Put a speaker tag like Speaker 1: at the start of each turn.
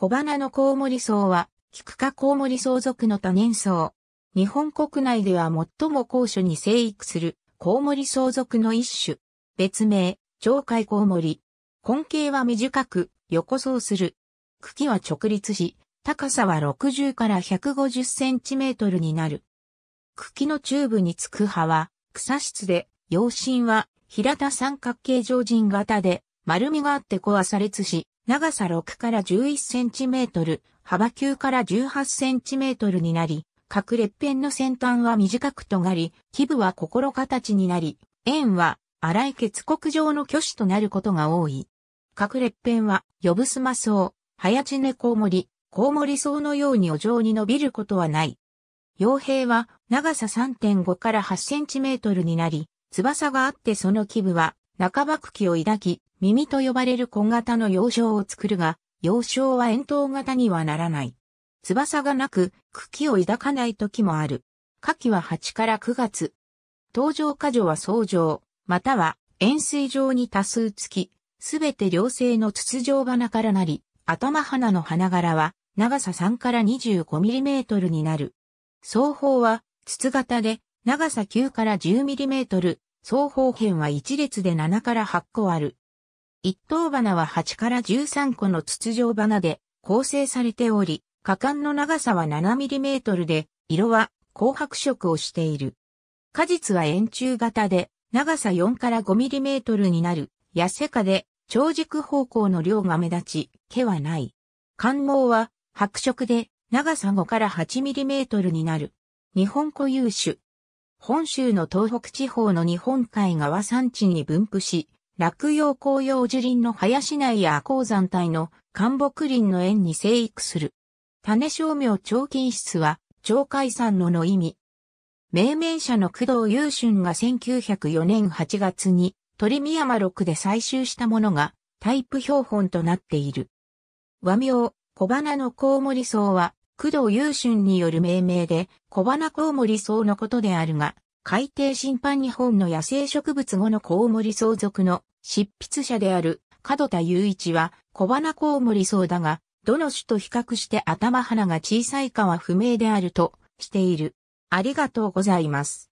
Speaker 1: 小花のコウモリ草は、キクカコウモリソ属の多年草。日本国内では最も高所に生育するコウモリソ属の一種。別名、鳥海コウモリ。根茎は短く、横層する。茎は直立し、高さは60から150センチメートルになる。茎のチューブにつく葉は、草質で、葉身は平田三角形状人型で、丸みがあって壊されつし、長さ6から11センチメートル、幅9から18センチメートルになり、各裂片の先端は短く尖り、基部は心形になり、円は荒い結国状の巨子となることが多い。各裂片は、呼ぶすまソウ、はやちネコウモリ、こうもりソウのようにお上に伸びることはない。傭兵は長さ3.5から8センチメートルになり、翼があってその基部は中幕茎を抱き、耳と呼ばれる小型の幼少を作るが、幼少は円筒型にはならない。翼がなく、茎を抱かない時もある。夏季は8から9月。登場過剰は相乗、または円錐状に多数付き、すべて両性の筒状花からなり、頭花の花柄は長さ3から 25mm になる。双方は筒型で長さ9から 10mm、双方辺は1列で7から8個ある。一等花は8から13個の筒状花で構成されており、果敢の長さは7トルで、色は紅白色をしている。果実は円柱型で、長さ4から5トルになる、痩せかで、長軸方向の量が目立ち、毛はない。肝毛は白色で、長さ5から8トルになる。日本固有種、本州の東北地方の日本海側山地に分布し、落葉紅葉樹林の林内や鉱山帯の寒木林の縁に生育する。種商名長金室は、鳥海山のの意味。命名者の工藤優春が1904年8月に鳥見山六で採集したものがタイプ標本となっている。和名、小花のコウモリ草は工藤優春による命名で、小花コウモリ草のことであるが、海底審判日本の野生植物後のコウモリ草属の執筆者である角田雄一は小花コウモリ草だが、どの種と比較して頭花が小さいかは不明であるとしている。ありがとうございます。